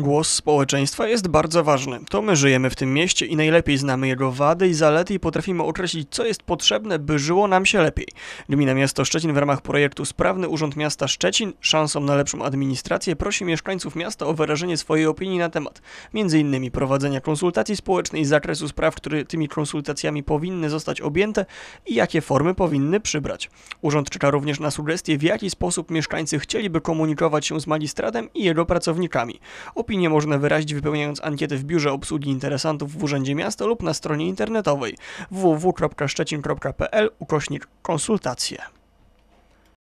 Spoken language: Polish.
Głos społeczeństwa jest bardzo ważny. To my żyjemy w tym mieście i najlepiej znamy jego wady i zalety i potrafimy określić, co jest potrzebne, by żyło nam się lepiej. Gmina Miasto Szczecin w ramach projektu Sprawny Urząd Miasta Szczecin szansą na lepszą administrację prosi mieszkańców miasta o wyrażenie swojej opinii na temat m.in. prowadzenia konsultacji społecznej zakresu spraw, które tymi konsultacjami powinny zostać objęte i jakie formy powinny przybrać. Urząd czeka również na sugestie, w jaki sposób mieszkańcy chcieliby komunikować się z magistratem i jego pracownikami. Opinie można wyrazić wypełniając ankietę w Biurze Obsługi Interesantów w Urzędzie Miasta lub na stronie internetowej www.szczecin.pl ukośnik konsultacje.